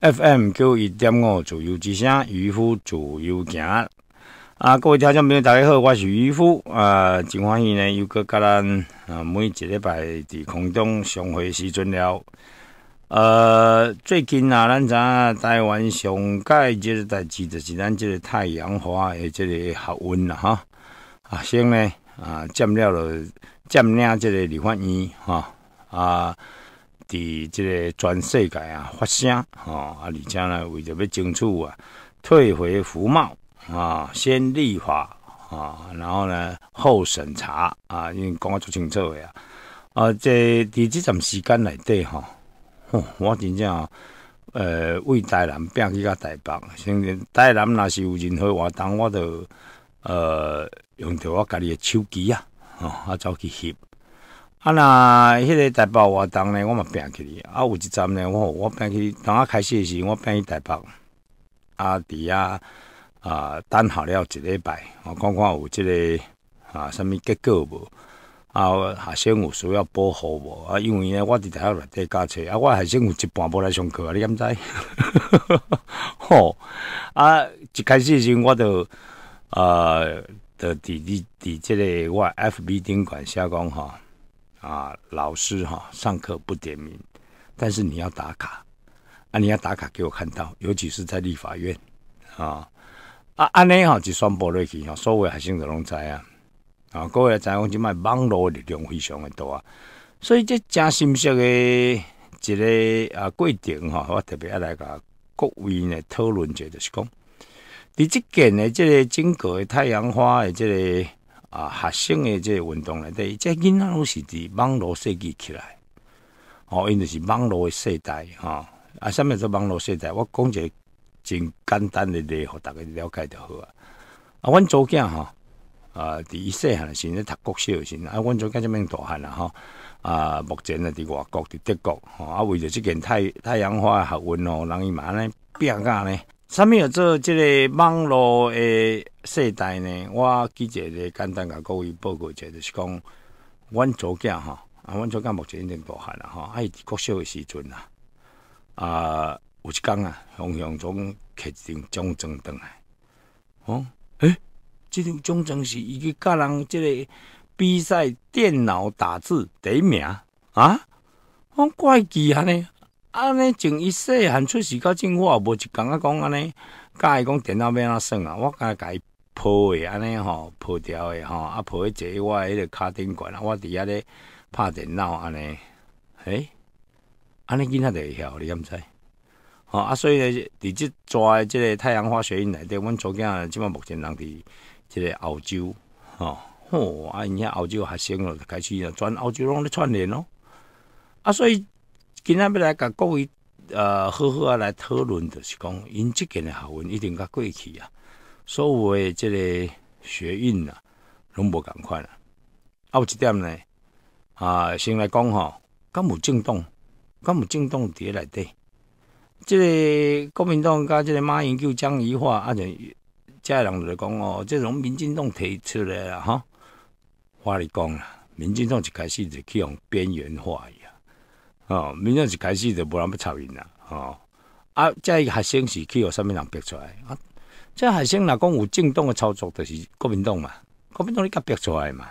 FM 九一点五左右之声，渔夫左右行啊！各位听众朋友，大家好，我是渔夫啊，真欢喜呢，又搁甲咱啊，每一礼拜伫空中相会时准了。呃，最近啊，咱影台湾上届即个代志就是咱即个太阳花，的即个学问了哈。啊，先呢啊，占了了，占领即个理发院，哈啊。伫即个全世界啊发声啊，而且呢为着要争取啊，退回服贸啊，先立法啊，然后呢后审查啊，因为讲啊足清楚诶啊。啊，这伫即阵时间内底吼，吼，我真正呃为台南去起台北，棒，台南若是有任何活动，我都呃用着我家己的手机啊，哦，啊走去翕。啊，那迄个台北活动呢，我嘛拼去哩。啊，有一站呢，我我拼去。当我开始时，我拼去台北。啊，伫啊，啊，等好了，一礼拜我看看有即个啊，啥物结果无？啊，还生有需要保护无？啊，因为呢，我伫台北内底教册，啊，我还生有一半无来上课啊，你敢知？哈哈吼，啊，一开始时我就呃，就伫伫伫即个我 FB 顶款写讲哈。啊，老师哈，上课不点名，但是你要打卡，啊，你要打卡给我看到，尤其是在立法院，啊啊，安尼哈就宣布瑞去哈，所谓学生都拢知啊，啊，各位在讲即卖网络力量非常的多啊，所以这假信息的一个啊规定哈，我特别来甲各位呢讨论者就是讲，伫即件呢，即个整个太阳花的即个。啊，学生的这运动内底，这囡仔拢是伫网络设计起来，哦，因就是网络的世代，哈，啊，上叫做网络世代，我讲一个真简单的例互逐大家了解就好啊。啊，阮祖囝吼，啊，伫伊细汉阵咧读国小，时，阵，啊，阮祖囝即咩大汉啦？吼，啊，目前咧伫外国，伫德国，吼，啊，为着即件太太阳花学运哦，人伊嘛妈咧变安咧。啥物有做即个网络诶世代呢？我记者咧简单甲各位报告者，下，就是讲，阮祖甲吼，啊，阮祖甲目前已经倒下啦啊，伊伫国小诶时阵啊，啊，有一工啊，雄雄总摕一张奖状登来。哦，哎，即张奖状是伊去教人即个比赛电脑打字第一名啊，我怪奇啊呢。安尼，伊说诶，人出时到政我也无一刚仔讲安尼，伊讲电脑要安怎算啊？我个家抱诶安尼吼，抱掉诶吼，啊抱迄坐我迄个卡顶悬啊，我伫遐咧拍电脑安尼，诶安尼囡仔就会晓你敢毋知？吼啊，所以咧伫即跩即个太阳化学因内底，阮最近即满目前人伫即个澳洲吼，吼啊因遐澳洲学生咯，开始全澳洲拢咧串联咯，啊所以。今天要来跟各位呃，好好啊来讨论的是讲，因这件的学问一定较贵气啊，所有诶这个学运呐，拢无赶快了。啊，有一点呢，啊，先来讲吼，敢有震动，敢有震动伫诶内底。即个国民党甲即个马英九讲一话，啊就，遮个人就讲哦，即种民进党提出来啦，哈，话来讲啦，民进党一开始就去用边缘化。哦，明仔就开始就无人要操音啦。哦，啊，即个学生是去互啥物人逼出来啊？即个学生若讲有正当的操作，就是国民党嘛？国民党你甲逼出来嘛？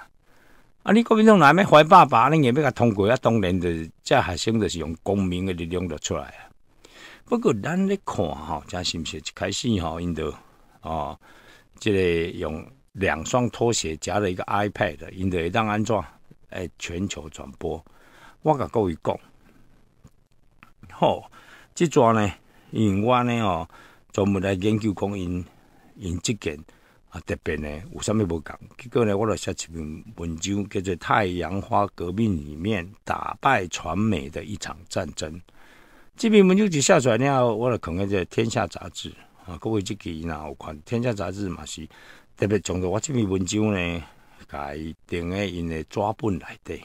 啊，你国民党哪咩怀爸爸，你也要甲通过啊？当然就即个学生就是用公民的力量了出来啊。不过咱咧看吼，哈，嘉毋是开始吼，因得哦，即个用两双拖鞋夹了一个 iPad，因得会当安怎诶，全球传播，我甲各位讲。吼，即阵呢，因我呢哦，专门来研究讲因，因即件啊，特别呢有啥物无共。结果呢，我就写一篇文章，叫做《太阳花革命》里面打败传媒的一场战争。即篇文章写出来了后，我来刊在《天下杂志》啊，各位即期拿有看，《天下杂志》嘛是特别重要。我这篇文章呢，改定诶因诶纸本内底。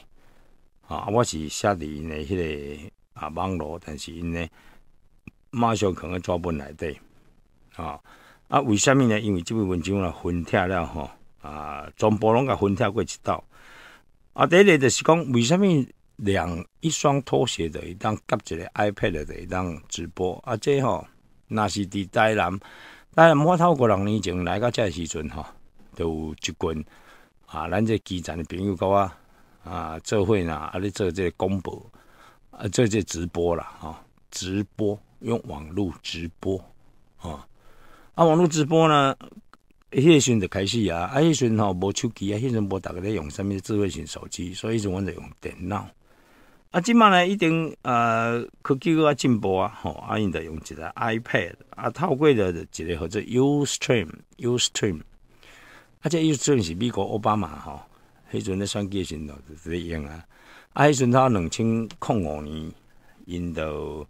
啊，我是写伫因诶迄个。啊，网络，但是因呢，马上可能抓不来的啊！啊，为什么呢？因为这篇文章来分拆了吼啊，全部拢甲分拆过一道啊。第一个就是讲，为什么两一双拖鞋的一当夹一个 iPad 的一当直播啊？这吼，那是伫台南，台南我透过两年前来到这时阵吼，著有一群啊。咱这基层的朋友甲我啊做会呢，啊咧做这个广播。啊，这就直播了哈！直播用网络直播啊！啊，网络直播呢，迄时阵就开始啊，啊，时阵吼无手机啊，迄时阵无大家咧用什么智慧型手机，所以阵阮著用电脑。啊，今嘛呢一定呃，科技较进步啊，吼，啊，因着用一个 iPad，啊，透过着一个叫做 Ustream、Ustream，啊，这 Ustream 是美国奥巴马吼，迄阵咧选举时阵就的，对用啊。啊！迄阵他两千零五年，因都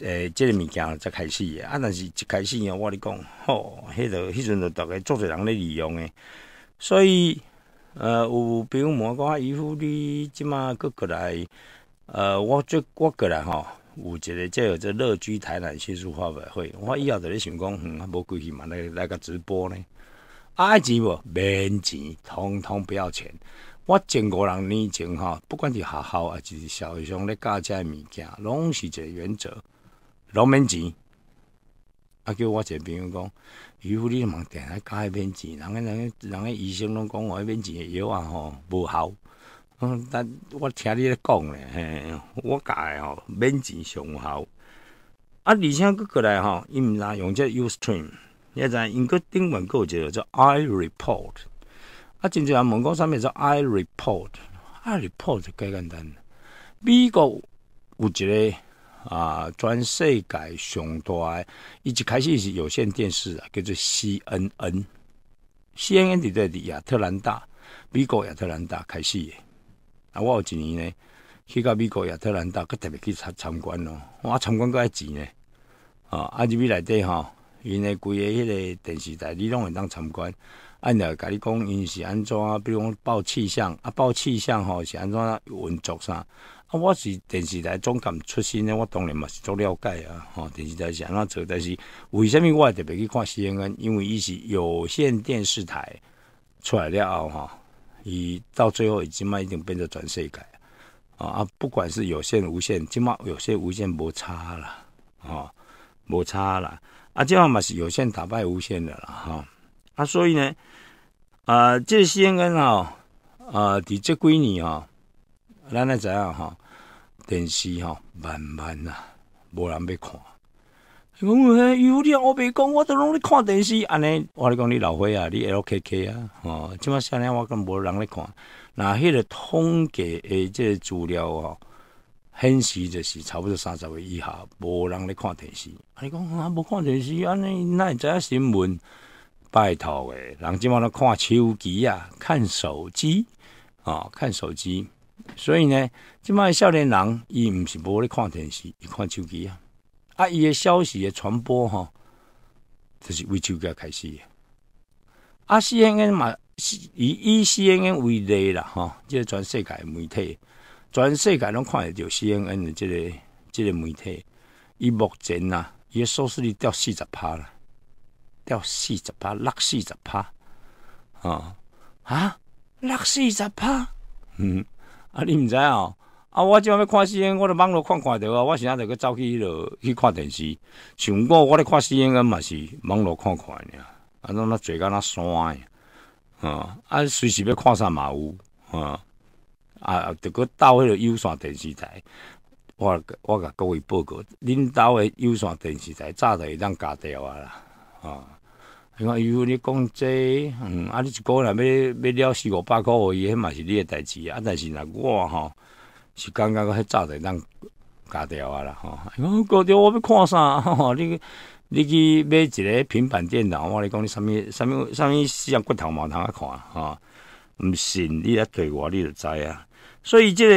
诶，即个物件才开始。诶。啊，但是一开始，啊，我咧讲，吼，迄个迄阵就逐个做侪人咧利用诶。所以，呃，有比如我讲，姨夫，你即马过过来，呃，我最我过来吼，有一个即个即乐居台南新书发表会，我以后在咧想讲，嗯，无规矩嘛，来来个直播呢。啊钱无，免钱，通通不要钱。我前五六年前吼，不管是学校啊，就是社会上咧，教这物件，拢是一个原则，拢免钱。啊，叫我一个朋友讲，渔夫你茫点，教迄免钱，人家人家人家医生拢讲我迄免钱的药啊吼，无效。但我听你咧讲咧，嘿，我教的吼，免钱上效。啊，而且佫过来吼，伊毋知用这 Ustream，要怎？因佫英文个叫做《I Report》。啊，真治人问讲啥物说 i report，I report 就介简单。美国有一个啊，全世界上大，诶，伊一开始是有线电视啊，叫做 CNN。CNN 在伫亚特兰大，美国亚特兰大开始诶。啊，我有一年呢，去到美国亚特兰大，特别去参参观咯。我参观个一钱呢，啊，阿吉米来底吼，因诶规个迄个电视台，你拢会当参观。安尼，甲你讲，因是安怎啊？比如讲报气象啊，报气象吼是安怎运作啥？啊，我是电视台总监出身诶，我当然嘛是足了解啊。吼，电视台是安怎做，但是为什么我特别去看 C N N？因为伊是有线电视台出来了后吼，伊到最后，伊即麦已经变做全世界啊啊！不管是有线、无线，即麦有线、无线无差啦，吼无差啦。啊，即麦嘛是有线打败无线的啦吼。啊，所以呢，啊，这些个哈，啊，伫这几年哦，咱也知啊哈，电视哈，慢慢啊，无人要看。我讲，有你，我袂讲，我都拢咧看电视，安尼。我讲你老伙啊，你 L K K 啊，吼，即马三年我更无人咧看。那迄个统计的个资料吼，显示就是差不多三十岁以下无人咧看电视。啊，你讲啊，无看电视，安尼那会知影新闻。拜托诶，人即满拢看手机啊，看手机啊，看手机。所以呢，即麦少年人伊毋是无咧看电视，伊看手机啊。啊，伊诶消息诶传播吼，就是为手机开始。诶。啊，C N N 嘛，以以 C N N 为例啦，吼，即个全世界媒体，全世界拢看得到 C N N 诶、即个即个媒体。伊目前呐，伊诶收视率掉四十趴啦。掉四十趴，落四十趴，哦，啊，落四十趴，嗯，啊，你毋知哦，啊，我即晚要看戏，我就网络看看着啊，我现在着去走去迄落去看电视。像我我咧看戏，我嘛是网络看看尔，啊，那那嘴干那酸，啊，啊，随时要看啥三毛，啊，啊，就去到迄落有线电视台，我我甲各位报告，恁兜诶有线电视台早都会当加掉啊啦，啊。你看，如果你讲这，嗯，啊，你一个人要要了四五百块而已，迄嘛是你诶代志啊。但是若我吼是觉刚迄早台当加掉啊啦，吼。讲高调，我要看啥？你你去买一个平板电脑，我你讲你啥物啥物啥物四洋骨头毛通啊看吼，毋信你来追我，你就知啊。所以即个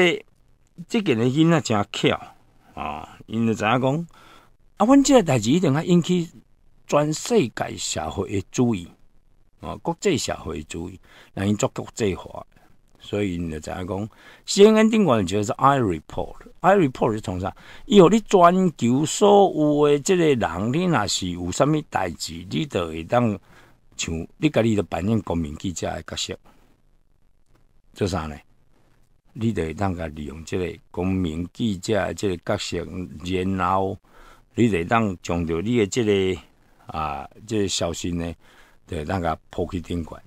件个囡仔诚巧啊，因影讲啊，阮即个代志一定较引起。全世界社会主义，国际社会主义，让伊做国际化。所以你影讲，新闻顶管就是 “I report”。I report 是从啥？伊互你全球所有诶，即个人，你若是有啥物代志，你著会当像你家己著扮演公民记者诶角色。做啥呢？你就会当甲利用即个公民记者即个角色，然后你就会当强着你诶即个。啊，这消息呢？对，那个破去顶管。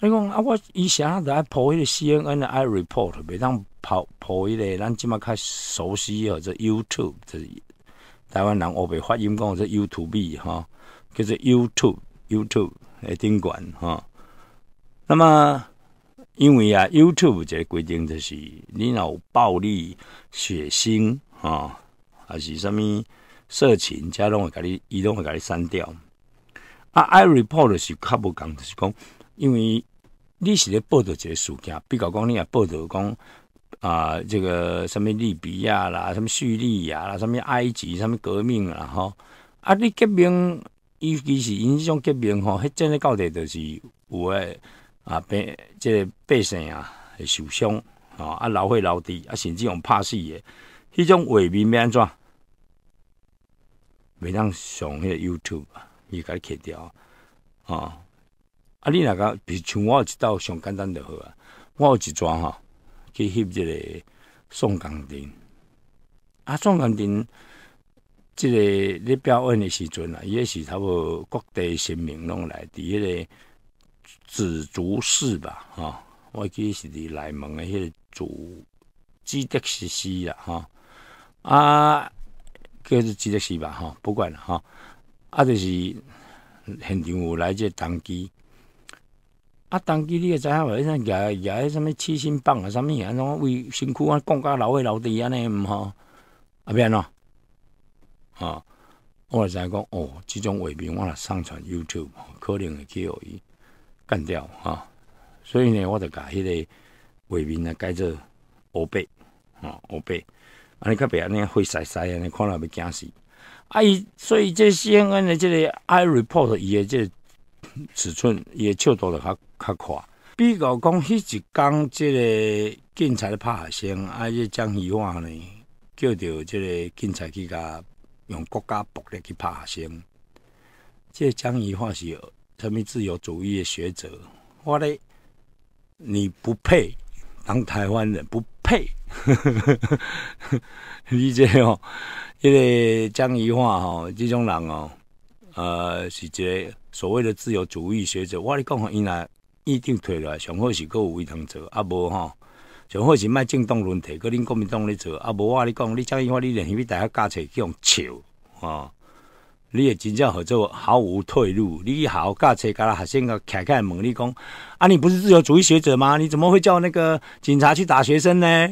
你讲啊，我以前爱破迄个 C N N 的 I report，袂当破破迄个咱即麦较熟悉哦，这 YouTube，台湾人我袂发音讲这 YouTube 哈，叫做 YouTube，YouTube 来顶管哈。那么，因为啊，YouTube 这规定就是你有暴力、血腥啊，还是啥物。色情，加拢会甲你，伊拢会甲你删掉。啊，I report 是较无共，就是讲，因为你是咧报道一个事件，比较讲你啊报道讲啊，这个什物利比亚啦，什物叙利亚啦，什物埃及，什物革命啦吼。啊，你革命尤其是影种革命吼，迄真咧到底就是有诶啊，即个百姓啊会受伤啊，啊流血流滴，啊甚至用拍死诶，迄种画面要安怎？袂当上迄个 YouTube，伊甲你切掉，哦，啊，你若个，比如像我一道上简单著好啊，我有一张吼去翕一个宋江鼎，啊，宋江鼎，即个咧表演的时阵啊，伊也是差不多各地神名拢来，伫迄个紫竹寺吧，吼，我记得是伫内蒙的迄个主积德寺啊。啦，啊。个是即个是吧？哈，不管了哈。啊，就是现场有来这当机，啊，当机你也知影，我那也也迄什物七星棒啊，什么啊，那种为辛苦啊，讲甲老的老弟安尼毋哈，啊，变咯。哦，我影讲哦，即种画面我上传 YouTube 可能会去互伊干掉吼。所以呢，我就甲迄个画面来改做欧贝，吼，欧贝。安尼较袂安尼灰晒晒安尼看了袂惊死。啊，伊所以这 CNN 的这个 I report 伊的这个尺寸伊的尺度就较较宽。比如讲，迄一工，即个警察咧拍学生，啊，即江宜桦呢，叫着即个警察去甲用国家暴力去拍学生。即、這個、江宜桦是什么自由主义的学者？我咧，你不配当台湾人，不配呵呵呵呵呵，你这哦，一个江宜桦吼，这种人哦，呃，是这所谓的自由主义学者。我你讲，吼，因若一定退来，上好是各有位通做，啊无吼，上好是卖政党轮题，搁恁国民党咧做，啊无我你讲，你江宜桦，你连起大家教册去用笑吼。你也真正合作毫无退路。你好好驾册甲学生个开开问你讲，啊，你不是自由主义学者吗？你怎么会叫那个警察去打学生呢？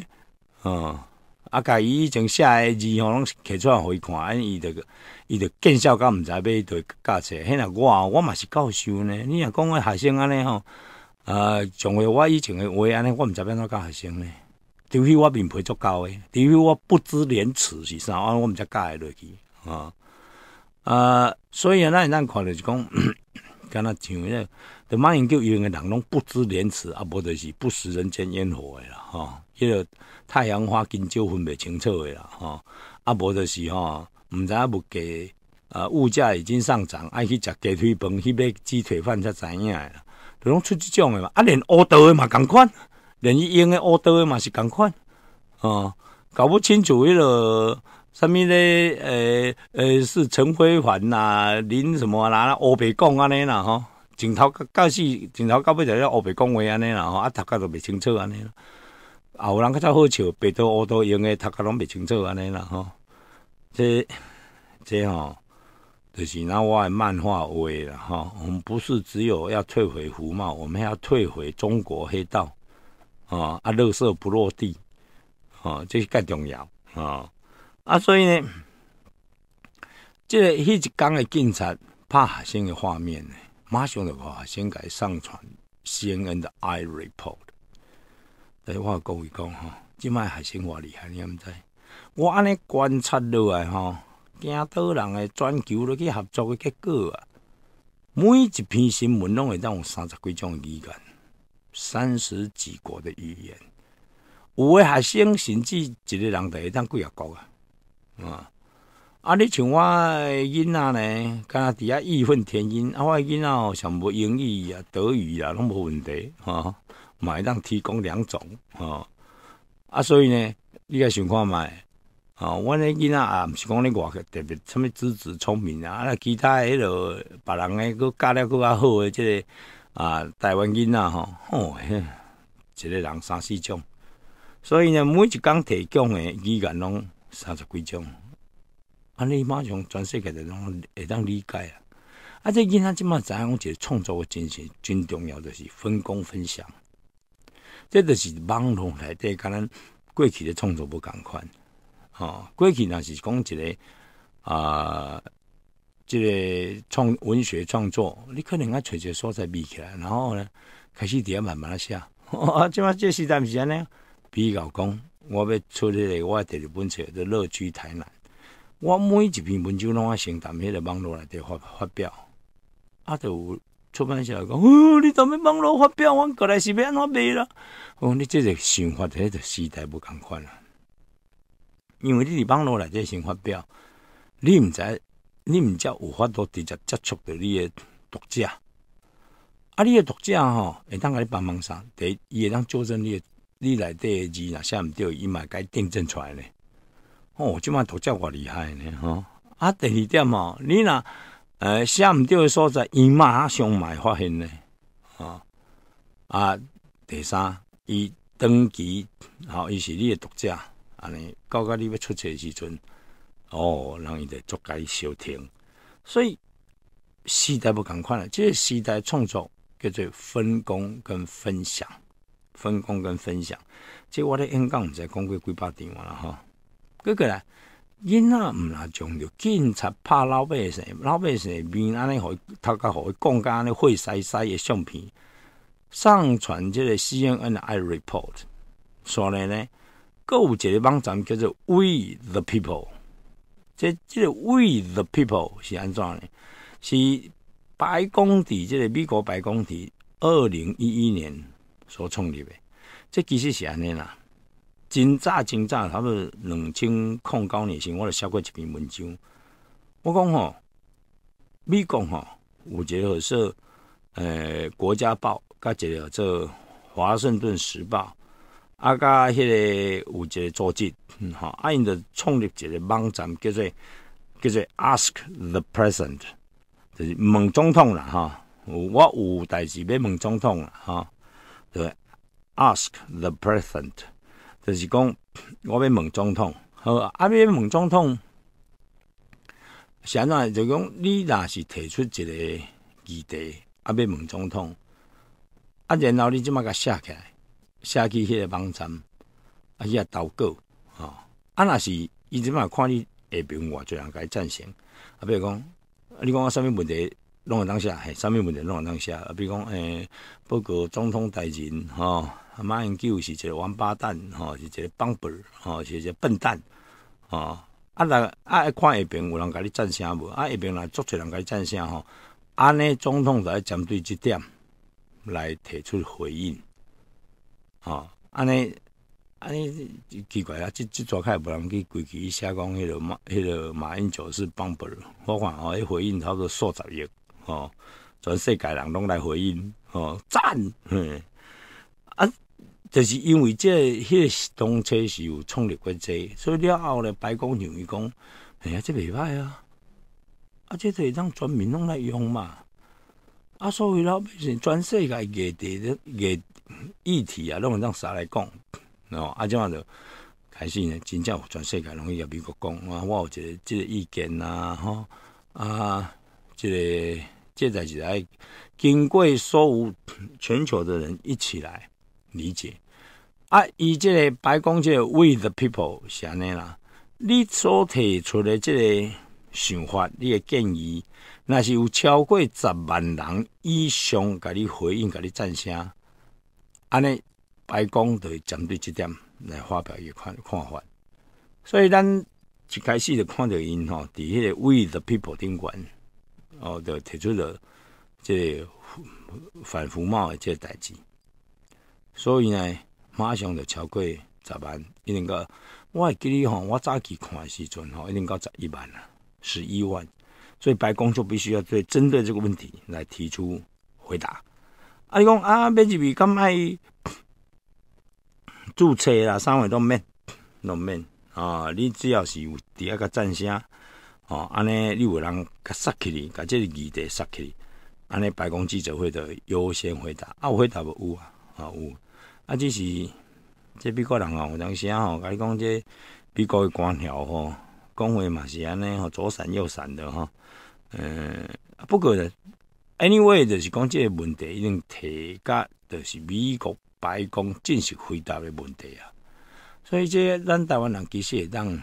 哦，啊，家伊以前写诶字吼，拢是摕出来互伊看，安伊着伊着见笑到毋知咩，就教册。迄若我我嘛是教授呢。你若讲个学生安尼吼，呃，像我以前诶话安尼，我毋知要安怎教学生呢？除非我面皮足够诶，除非我不知廉耻是啥，我我毋才教落去。啊啊，所以啊，咱咱看着是讲，敢若像迄伫马英九有人诶人拢不知廉耻啊，无着是不食人间烟火诶啦，吼。迄个太阳花今朝分袂清楚诶啦，吼啊无就是吼，毋知影物价呃物价已经上涨，爱去食鸡腿饭，去个鸡腿饭才知影诶啦，就拢出即种诶嘛，啊连乌刀诶嘛共款，连伊用诶乌刀诶嘛是共款，哦搞不清楚迄落啥物咧，诶诶是陈辉环呐，林什么啦乌白讲安尼啦吼，前头到是前头到尾就咧乌白讲话安尼啦吼，啊读个就袂清楚安尼。啊，有人较早好笑，白多乌多，应该读甲拢袂清楚安尼啦，吼！这、这吼，就是那我的漫画画啦，吼！我们不是只有要退回胡嘛，我们要退回中国黑道，啊啊，乐色不落地，吼，这是较重要，啊啊，所以呢，这迄一工诶警察拍海生的画面呢，马上著把学生甲上传 C N N 的 I report。对我各位讲吼，即摆学生偌厉害，你毋知？我安尼观察落来吼，惊倒人诶，全球落去合作诶结果啊，每一篇新闻拢会当有三十几种语言，三十几国的语言。有诶学生甚至一日人会当几啊国啊，啊！啊！你像我诶囡仔咧，若伫遐义愤填膺，啊！我囡仔哦，什无英语啊、德语啊，拢无问题啊。买单提供两种，吼啊，所以呢，你该想看卖啊。我那囡仔啊，毋是讲你话特别什物资质聪明啊，啊，其他迄落别人诶，佮教了佮较好诶，即个啊，台湾囡仔吼，一个人三四种，所以呢，每一工提供诶语言拢三十几种，啊，你马上全世界就拢会当理解啊。啊，即囡仔即马知影，我即创作诶精神最重要就是分工分享。这就是网络内底跟咱过去的创作不同款。哦，过去那是讲一个啊，这个创文学创作，你可能啊，揣个所在比起来，然后呢，开始点慢慢写。即 嘛，即时阵是安尼，比较讲，我要出一个我的本册，叫《乐居台南》，我每一篇文章拢啊，先担迄个网络内底发发表，啊，就。出版社讲，哦，你怎么网络发表，我过来是平安发表啦。哦，你这想法，发个时代不同款啦。因为你伫网络来这先发表，你毋知，你毋知有法度直接接触到你的读者。啊，你的读者吼，会当甲你帮忙啥？第，伊会当纠正你，你内底诶字若写毋就伊伊甲伊订正出来咧。哦，即嘛读者偌厉害呢，吼。啊，第二点吼，你若呃，写毋对诶所在，伊马上买发现呢，啊啊，第三，伊登记，吼，伊是你诶读者，安尼，到甲你要出册诶时阵，哦，让伊得作改休停，所以时代不共款了，即个时代创作叫做分工跟分享，分工跟分享，即我咧演讲毋知讲过几百场啊，吼、哈，哥哥来。因仔毋若将着警察拍老百姓，老百姓面安尼，互伊头壳互伊讲甲安尼，血晒晒的相片上传，即个 C N N I report，所以呢？有一个网站叫做 We the People，即即个 We the People 是安怎呢？是白宫伫即个美国白宫伫二零一一年所创立的，即其实是安尼啦。真早，真早，差不多两千零九年时，我就写过一篇文章。我讲吼，美国吼有一个说，呃，国家报，甲一个做《华盛顿时报》，啊，甲迄个有一个组织，吼，啊，因就创立一个网站，叫做叫做 Ask the President，就是问总统啦，哈，我有代志要问总统啦，哈，对 Ask the President。就是讲，我要问总统，好，啊要问总统，是安怎就讲你若是提出一个议题，啊要问总统，啊，然后你即马甲写起来，写去迄个网站，迄遐投稿，吼、啊，若是伊即马看你下边偌做人伊赞成，啊比如讲，你讲我什物问题？拢会当下，啥物问题拢会当写。比如讲，诶，不过总统大人，哈，马英九是一个王八蛋，吼，是一个棒吼、是一个笨蛋，吼。啊，来啊，看下边有人甲你赞声无？啊，下边来足侪人甲你赞声吼。安尼总统才针对即点来提出回应，哦，安尼安尼奇怪啊！即即逝开无人去规期写讲迄个马迄个马英九是棒槌。我看哦，回应差不多数十亿，哦，全世界人拢来回应，哦赞，啊，就是因为这迄个动车是有冲力过济，所以了后咧，白宫就伊讲，哎呀，这袂歹啊，啊，这会当全民拢来用嘛，啊，所以老百姓全世界各地的议题啊，拢会当啥来讲，哦，啊，即马就开始呢，真正有全世界拢去甲美国讲啊，我有一个即个意见啊，吼啊，即、个即在是来，经过所有全球的人一起来理解啊！以这个白宫，这个 “with the people” 安尼啦？你所提出的这个想法、你的建议，那是有超过十万人以上甲你回应、甲你赞成，安尼，白宫就针对这点来发表一看看法。所以咱一开始就看到因吼，迄个 w i t h the people” 顶管。哦，就提出了这反服贸的这代志，所以呢，马上就超过十万，一定个，我记哩吼，我早起看的时阵吼，一定到十一万啦，十一万，所以白宫就必须要对针对这个问题来提出回答。啊，你讲啊，免职比敢爱注册啦，啥物都免，拢免啊，你只要是有第二个站声。哦，安尼你有人甲杀起嚟，甲即个二地杀起安尼白宫记者会的优先回答，啊回答无有啊，啊有。啊，只是这美国人哦，有当时啊，你讲这美国的官僚吼，讲话嘛是安尼吼，左闪右闪的吼。嗯，不过呢，anyway 就是讲这问题已经提甲，就是美国白宫正式回答的问题啊。所以这咱台湾人其实会当。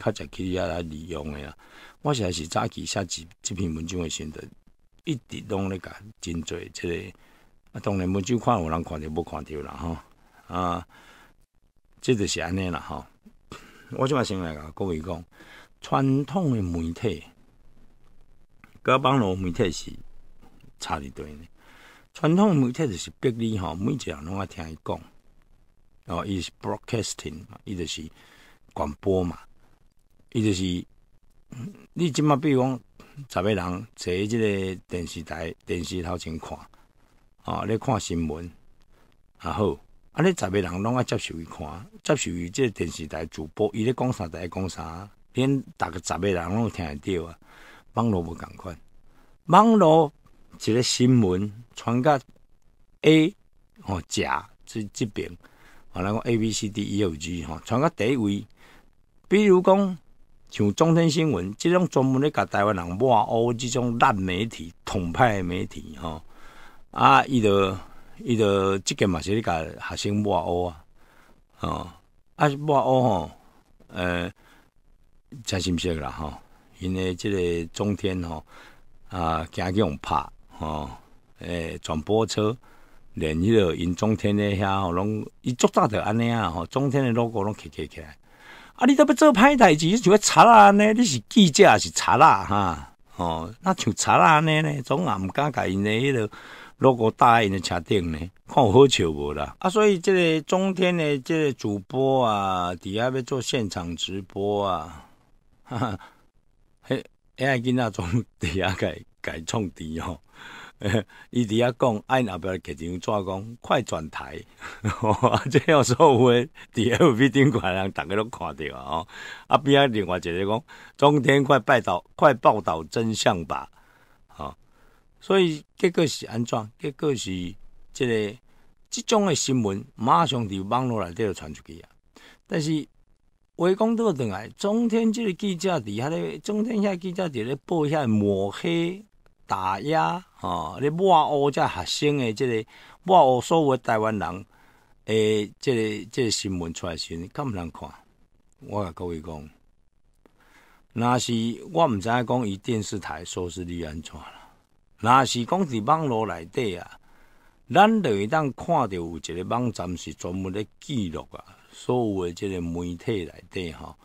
他才去遐来利用的啊，我实在是早起写一一篇文章的时阵，一直拢咧甲真侪，即个啊，当然文章看有人看着无看着啦吼啊，即著是安尼啦吼。我即摆先来甲各位讲，传统诶媒体，甲网络媒体是差得呢。传统媒体就是逼你吼，每个人拢爱听伊讲，哦，伊是 broadcasting，伊就是广播嘛。伊就是你，即马，比如讲，十个人坐即个电视台、电视头前看啊，咧看新闻啊好啊。你十个人拢爱接受伊看，接受伊即个电视台主播伊咧讲啥，大家讲啥，连逐个十个人拢听会到啊。网络无共款，网络一个新闻传到 A 哦，遮即即边，我来讲 A、B、C、D、E、F、G 哦，传到第一位，比如讲。像中天新闻，这种专门咧甲台湾人抹黑，这种烂媒体、统派媒体，吼啊，伊都伊都，即个嘛是咧甲学生抹黑啊，哦，啊抹黑吼，呃，真心衰啦，吼，因为即个中天吼啊，去互拍，吼，诶，传播车连迄个因中天咧遐，吼，拢伊足早着安尼啊，吼，中天的 logo 拢揭揭起来。啊！你都要做歹代志，就要插啦呢？你是记者还是查啦哈？哦，那像插啦呢呢，总也毋敢甲因呢，迄 o 落 o 大因的车顶呢，看好笑无啦？啊！所以这个中天的这个主播啊，底下要做现场直播啊，哈哈，哎，哎，今仔总底下改改创滴哦。伊伫遐讲，俺后边摕张怎讲快转台，吼，这样说话伫 F B 顶馆，人，逐家都看到啊。啊，边啊另外一个讲，中天快报道，快报道真相吧，吼。所以结果是安怎？结果是即个即种诶新闻，马上伫网络内底就传出去啊。但是，我讲倒等来，中天即个记者伫遐咧，中天下记者伫咧报遐抹黑。打压哦！你抹黑这学生的这个抹黑所有台湾人诶，这个这个新闻出来时，敢毋通看。我甲各位讲，那是我毋知影讲伊电视台收视率安怎啦？那是讲伫网络内底啊，咱就会当看着有一个网站是专门咧记录啊，所有诶这个媒体内底吼。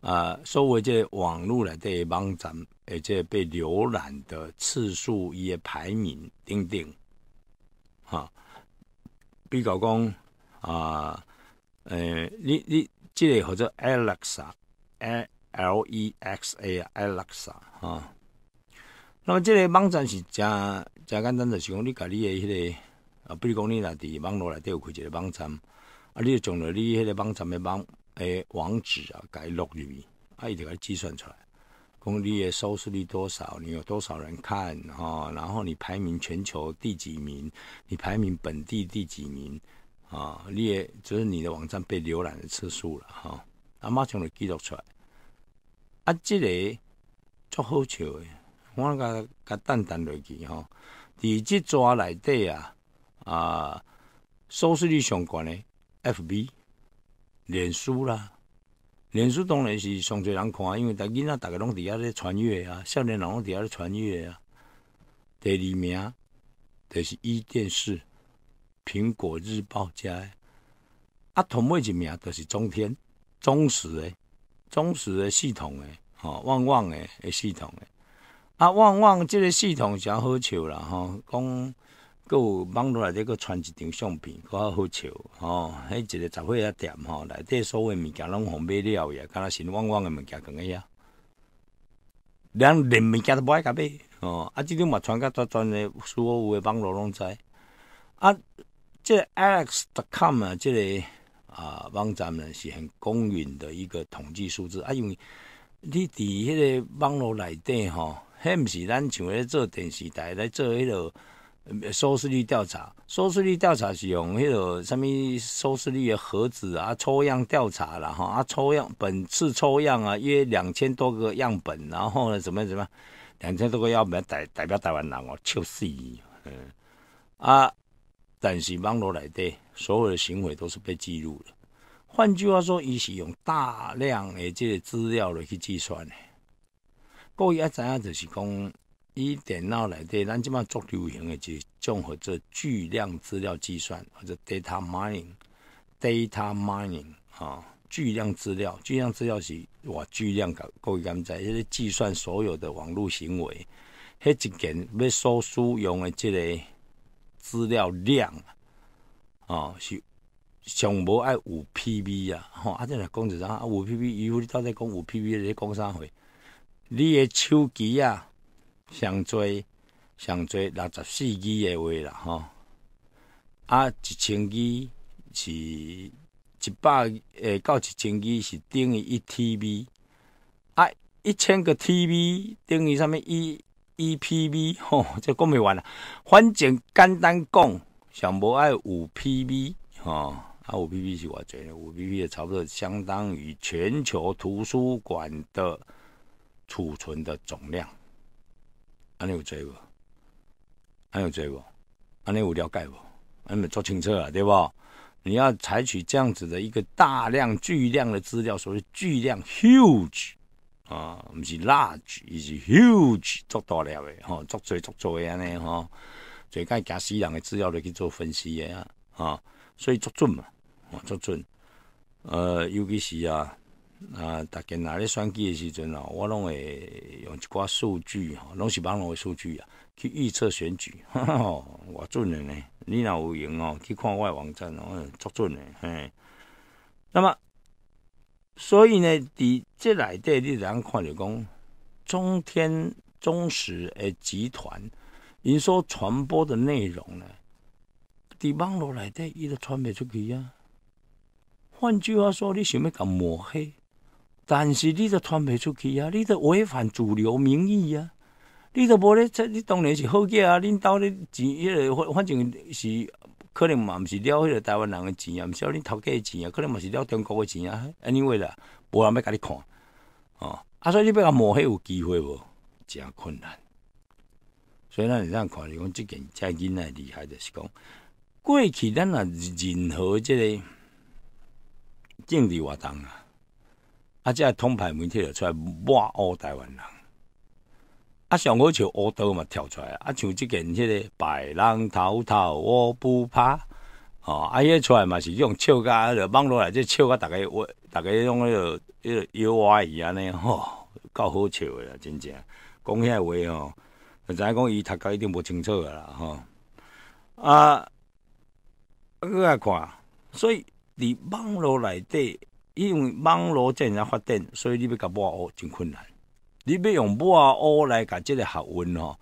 啊，所谓这网络内的网站，而且被浏览的次数、伊些排名等等，哈，比较讲啊，诶，你你这个或者 Alexa，A L E X A，Alexa 啊。那么这个网站是真真简单，就是讲你家你的那个，啊，比如讲你在伫网络内底有开一个网站，啊，你就将了你那个网站的网。诶网址啊，改录入，啊，著甲伊计算出来，讲你诶收视率多少？你有多少人看哈？然后你排名全球第几名？你排名本地第几名？啊，诶就是你的网站被浏览的次数了哈。啊，马上就记录出来。啊，即个足好笑诶，我甲甲淡淡落记吼，伫即组内底啊啊，收视率上高诶 f b 脸书啦，脸书当然是上侪人看，因为大囡仔逐个拢伫遐咧穿越啊，少年郎拢伫遐咧穿越啊。第二名，就是伊电视，苹果日报家，啊，同尾一名就是中天，中实诶，中实诶系统诶，吼，旺旺诶诶系统诶，啊，旺旺即个系统诚好笑啦，吼，讲。有网络内底佫传一张相片，较好笑吼。迄一个杂货啊店吼，内底所有物件拢互买了，伊也敢若新旺旺诶物件讲个遐，连连物件都无爱甲买哦！啊，即种嘛传甲遮全个所有诶网络拢知。啊，即 Alex. d o com 啊，即个啊网站呢是很公允的一个统计数字啊，因为你伫迄个网络内底吼，迄毋是咱像咧做电视台来做迄个。收视率调查，收视率调查是用迄个什物收视率的盒子啊，抽样调查啦哈啊，抽样本次抽样啊约两千多个样本，然后呢怎么怎么，两千多个样本代代表台湾人哦，死是嗯啊，但是网络来的所有的行为都是被记录的，换句话说，伊是用大量的这些资料来去计算的。故意啊，知样就是讲。伊电脑内底，咱即马做流行诶，就综合做巨量资料计算，或者 data mining，data mining 啊，巨量资料，巨量资料是哇，巨量个，各位敢知？迄个计算所有的网络行为，迄一件，要所使用诶即个资料量，吼，是上无爱五 P b 啊，吼、啊，即来讲子啊，五 P b 伊有你到底讲五 P P 咧讲啥回，你诶手机啊？上最上最六十四 G 的话啦，吼啊，一千 G 是一百诶到一千 G 是等于一 TB 啊，一千个 TB 等于什物一一 PB 吼，这讲袂完啦。反正简单讲，上无爱五 PB 吼啊，五 PB 是偌济，五 PB 也差不多相当于全球图书馆的储存的总量。安尼有罪无？安尼有罪无？安尼有了解无？安咪做清楚啊，对无？你要采取这样子的一个大量巨量的资料，所谓巨量 huge 啊，毋是 large，是 huge，足大量的吼，足侪足侪的安尼吼，做介假死人的资料来去做分析的啊，啊，所以足准嘛，足准，呃，尤其是啊。啊，逐家若咧选举诶时阵哦，我拢会用一寡数据哦，拢是网络诶数据啊，去预测选举，我 准诶呢。你若有闲哦，去看我诶网站哦，足准诶。嘿。那么，所以呢，伫即内底你怎样看着讲，中天中实诶集团，因所传播的内容呢，伫网络内底伊都传未出去啊。换句话说，你想要甲抹黑？但是你都传袂出去啊！你都违反主流民意啊！你都无咧，这你当然是好假啊！恁兜咧钱，迄个反反正是可能嘛，毋是了迄个台湾人嘅钱啊，毋是了恁头家窃钱啊，可能嘛是了中国嘅钱啊。Anyway 啦，无人要甲你看，哦，啊所以你要甲抹黑有机会无？诚困难。所以咱是这样看，你讲即件遮囡仔厉害著是讲过去，咱啊任何即个政治活动啊。啊！即个通牌媒体就出来抹黑台湾人。啊，上好像乌刀嘛跳出来。啊，像即件迄个白浪滔滔，我不怕。哦，啊，迄出来嘛是用笑甲迄个网络内即笑甲逐个话，个迄用迄个、迄个摇歪伊安尼吼，够好笑诶啦，真正。讲遐话哦，就知影讲伊读到一定无清楚诶啦，吼。啊，我来看，所以伫网络内底。因为网络正在发展，所以你要甲抹奥真困难。你要用抹奥来甲即个学问哦，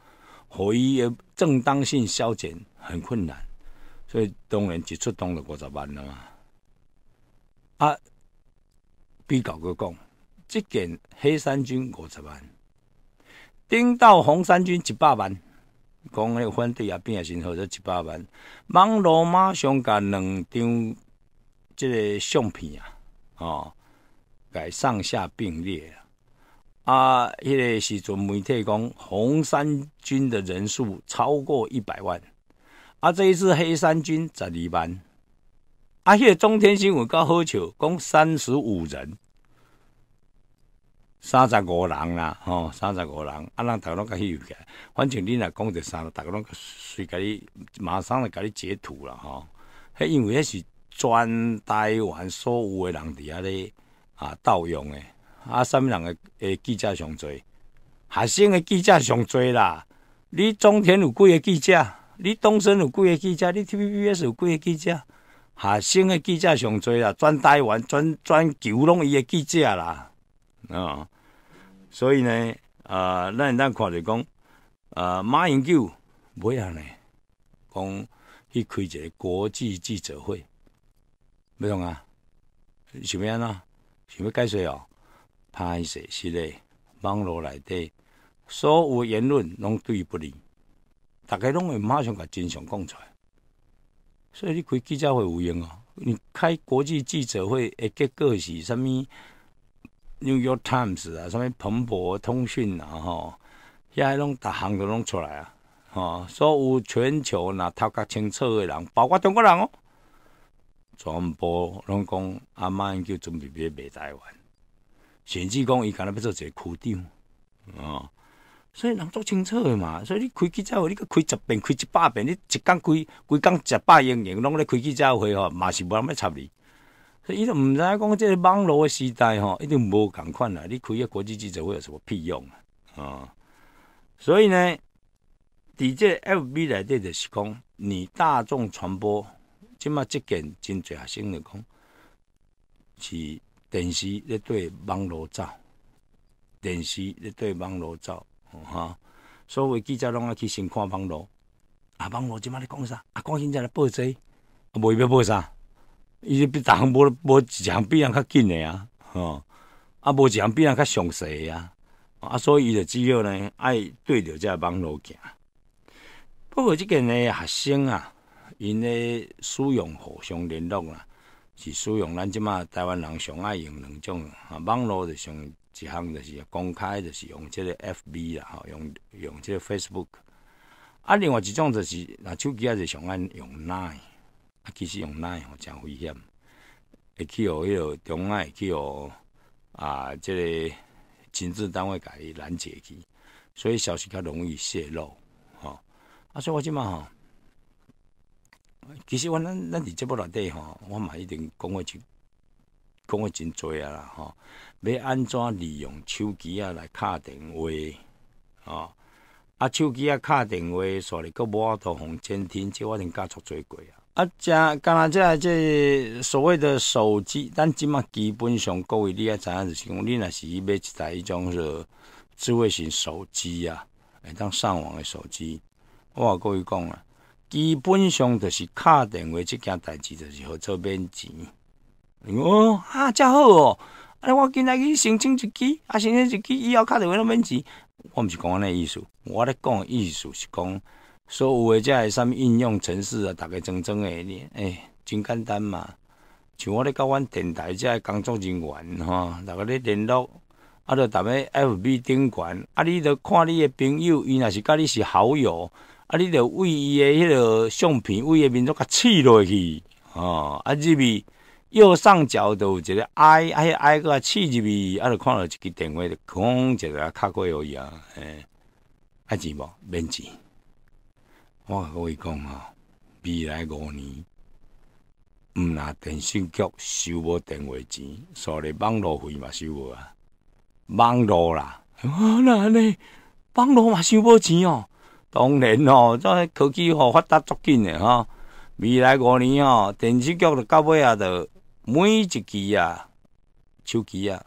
互伊的正当性消减很困难，所以当然一出动了五十万了嘛。啊，比较个讲，即件黑山军五十万，顶到红山军一百万，讲迄个反对也变啊，真好，都一百万。网络马上甲两张即个相片啊。哦，改上下并列啊，迄个时阵媒体讲红三军的人数超过一百万，啊，这一次黑三军十二万，啊，迄个中天新闻较好笑，讲三十五人，三十五人啦，吼，三十五人，啊，人头拢甲翕起来。反正你若讲着三，大家拢随甲你，马上来甲你截图了，迄因为迄是。专台湾所有诶人伫遐咧啊盗用诶，啊，啥物人诶记者上侪？学生诶记者上侪啦！你中天有几个记者？你东森有几个记者？你 TBS v 有几个记者？学生诶记者上侪啦！专台湾专专球拢伊诶记者啦！啊，所以呢，啊，咱咱看就讲，啊，马英九袂安呢，讲去开一个国际记者会。要用啊，想要安怎？想要解释哦，拍势是咧，网络内底所有言论拢对不利，大个拢会马上甲真相讲出。来。所以你开记者会有用哦，你开国际记者会，诶，结果是啥物？New York Times 啊，啥物？彭博通讯啊，吼，遐拢逐项都拢出来啊，吼，所有全球若头较清楚诶人，包括中国人哦。传播拢讲阿妈因叫准备要卖台湾，甚至讲伊干了要做一个区长哦，所以人做清楚嘛？所以你开记者会，你开十遍、开一百遍，你一工开、规工一百样人，拢咧开记者会吼，嘛是无人物差别。所以伊都毋知讲即个网络时代吼，一定无共款啦。你开个国际记者会有什么屁用啊？哦，所以呢，伫个 F B 内底著是讲，你大众传播。即马即件真侪学生来讲，是电视咧对网络走，电视咧对网络走，哈，所诶记者拢爱去先看网络。啊，网络即马咧讲啥？啊，讲紧在咧报无伊要报啥？伊比逐项无无一项比人较紧诶啊，吼，啊无一项比人较详细诶啊，啊所以伊就只好呢爱对着这网络行。不过即件诶学生啊。因咧使用互相联络啦，是使用咱即马台湾人上爱用两种，啊，网络就上一项就是公开，就是用即个 FB 啦，吼，用用即个 Facebook。啊，另外一种就是那手机也是上爱用 Line，啊，其实用 Line 吼诚危险，会去互迄种爱去互啊，即个亲治单位己拦截，去，所以消息较容易泄露，吼。啊，所以我即马吼。其实我咱咱伫节部内底吼，我嘛一定讲个真，讲个真多啊啦吼。要安怎利用手机啊来敲电话？哦，啊手机啊敲电话，所以个摩托互监听，即我先加作最贵啊。啊，即、刚才即、即所谓的手机，咱即嘛基本上各位你也知影，就是讲你若是买一台迄种说智慧型手机啊，当上网诶手机。我话各位讲啊。基本上就是敲电话即件代志，就是好做免钱哦，啊，遮好哦！啊，我今仔去申请一支，啊，申请一支以后敲电话都免钱。我毋是讲安尼意思，我咧讲诶意思是讲，所有诶诶啥物应用程式啊，大装种种呢。诶，真简单嘛。像我咧甲阮电台这工作人员吼，逐个咧联络，啊，著逐个 FB 顶悬，啊，你著看你诶朋友，伊若是甲你是好友。啊！你着为伊个迄个相片，为伊个面族较刺落去吼。啊！入去右上角着有一个 I，啊！迄 I 个啊，入去，啊！着看着一个电话，着狂一个敲过而已啊！哎，啊钱无？免钱！我讲吼，未来五年，毋拿电信局收无电话钱，所以网络费嘛收无啊？网络啦？那安尼，网络嘛收无钱哦？当然哦，这科技吼发达足紧的吼，未来五年哦，电视剧到尾啊，着每一期啊、手机啊，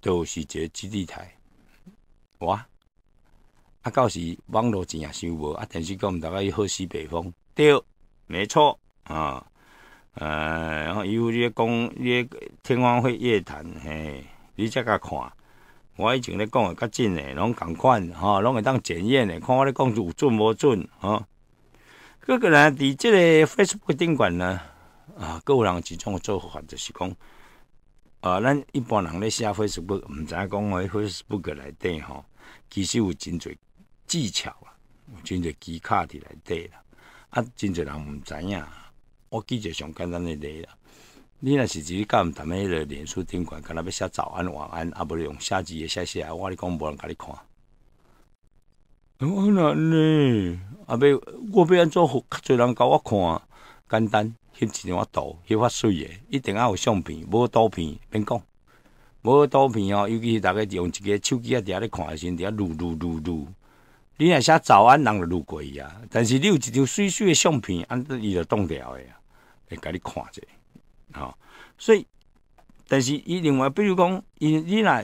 都是一个基地台，哇！啊，到时网络钱也收无啊，电视剧毋大概伊喝西北风，对，没错啊。呃，然后伊有只讲，只天会夜谈，嘿，你则甲看。我以前咧讲诶较真诶，拢共款吼，拢会当检验诶，看我咧讲有准无准吼。个个人伫即个 Facebook 顶管呢，啊，有人一种做法就是讲，啊，咱一般人咧写 Facebook，唔知影讲诶 Facebook 内底吼，其实有真侪技巧啊，有真侪技巧伫内底啦，啊，真侪人毋知影，我记者上简单诶来啦。你若是直接踮咧迄个连书订款，敢若要写早安、晚安，啊，袂用下集个写息，我哩讲无人甲你看。很难呢，啊，要我要安怎互较侪人甲我看。简单翕一张画图，翕发水诶，一定啊有相片，无图片，免讲，无图片哦，尤其是大家用一个手机啊，伫遐咧看诶时阵，伫遐录录录录，你若写早安，人就录过伊啊。但是你有一张水水诶相片，安尼伊就冻掉诶啊，会甲你看者。哦，所以，但是伊另外，比如讲，伊你若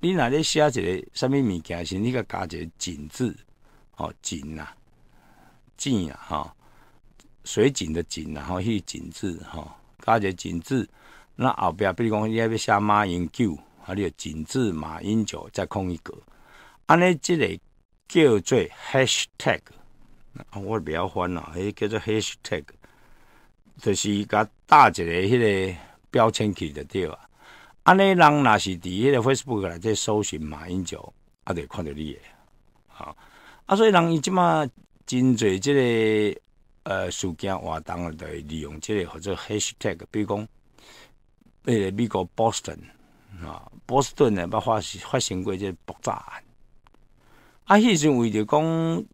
你若咧写一个什物物件，时，你甲加一个紧字，哦紧啊紧啊吼，水井的啊，然后个“紧字吼，加个紧字，那后壁比如讲你要写马英九，啊，你紧字马英九再空一格，安尼即个叫做 Hashtag，我袂晓翻啦，迄叫做 Hashtag。就是甲打一个迄个标签去就对啊。安尼人若是伫迄个 Facebook 来底搜寻马英九，著会看到你。诶。啊，所以人伊即马真侪即个呃事件活动，会利用即个或者 Hashtag，比如讲，迄个美国 Boston 啊，波士顿呢，捌发发生过即个爆炸案。啊，迄阵为着讲。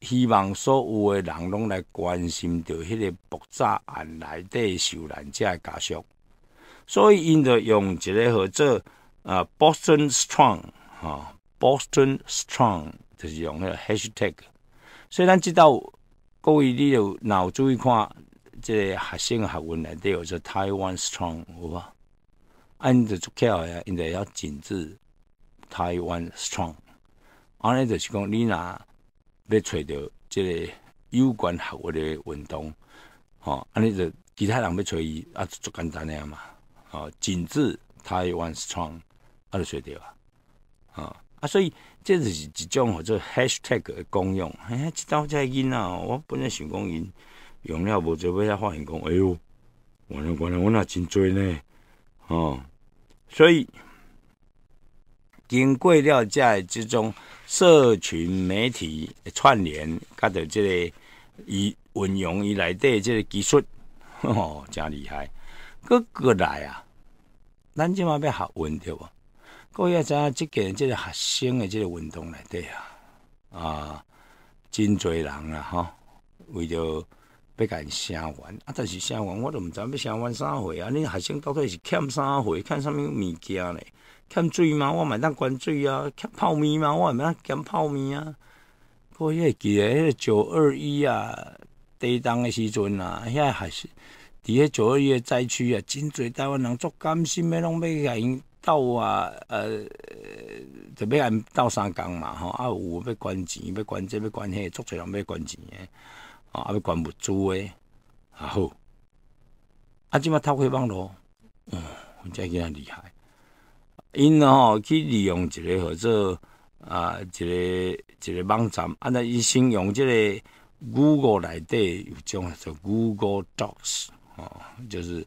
希望所有的人拢来关心着迄个爆炸案内底受难者家属，所以因着用一个号做啊，Boston Strong 哈，Boston Strong 就是用迄个 Hashtag。虽然知道各位你要脑注意看，即个学生学问内底有说 Taiwan Strong 好吧？因着做巧 a r e 呀，因得要紧致 Taiwan Strong。安尼得是讲你若。要找着这个有关学问的运动，吼，安尼就其他人要找伊，啊，足简单呀嘛，吼，紧致台湾创，啊，就找着啊，啊啊，所以这是一种叫做 #hashtags 的功用。哎呀，今朝在引啊，我本来想讲引，用了无做要才发现讲，哎哟，原来原来我那真多呢，吼，所以。经过了即个种社群媒体串联，甲着即个以运用伊内底即个技术，吼，真厉害。过过来啊，咱即嘛要学运动，过要知影即个即个学生的即个运动内底啊，啊，真侪人啊吼为着要甲伊声玩啊，但是声玩，我都毋知要声玩啥货啊，恁学生到底是欠啥货，欠啥物物件咧？欠水吗？我马当关水啊！欠泡面吗？我马当捡泡面啊！不迄个记咧，迄个九二一啊，地震诶时阵啊，遐还是伫迄九二一诶灾区啊，真侪台湾人足甘心诶，拢要甲因斗啊，呃，就要甲因斗相共嘛吼，啊有要捐钱，要捐这，要捐迄，足侪人要捐钱诶，吼，啊要捐物资诶，啊好，啊即嘛透会网络，嗯，真够厉害。因吼去利用一个合作啊，一个一个网站，啊，照伊先用即个 Google 内底有种叫做 Google Docs 哦，就是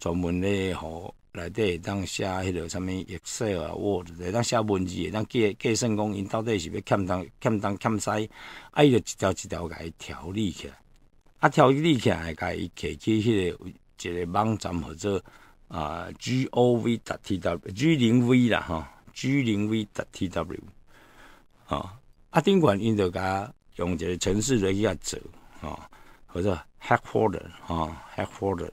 专门咧吼底会当写迄个上物 Excel 啊 Word 这当写文字，当计计算讲因到底是要欠当欠当欠啊，伊哟一条一条甲伊调理起来，啊，调理起来，甲伊摕去迄个一个网站合作。啊，g o v. d t w. g 零 v 啦，哈，g 零 v. d t w. 哈，啊，顶管因着甲用一个城市类去甲做，啊，或者 h e a d k folder 啊 h e a d k folder，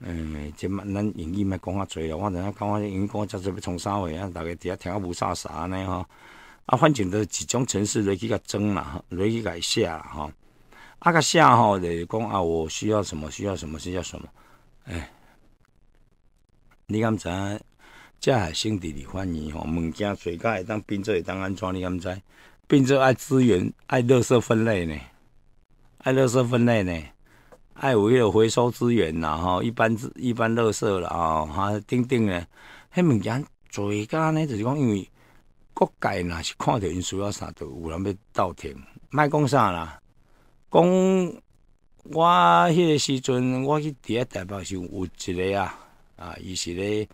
嗯，即嘛咱英语咪讲较侪咯，我等下讲我英语讲我假要从啥位啊，大家直接听个乌啥啥安尼哈，啊，反正都一种城市类去甲装啦，类去改写啦，吼，啊，甲写吼，就讲啊，我需要什么，需要什么，需要什么，哎。你敢知？即系兄弟理反念吼，物件谁甲会当变做会当安怎？你敢知？变做爱资源，爱垃圾分类呢？爱垃圾分类呢？爱为了回收资源啦吼，一般一般垃圾啦吼，啊！等等呢，迄物件谁甲呢？就是讲，因为各界若是看着因需要啥，都有人要到停。卖讲啥啦？讲我迄个时阵，我去伫咧台北是有一个啊。啊！伊是咧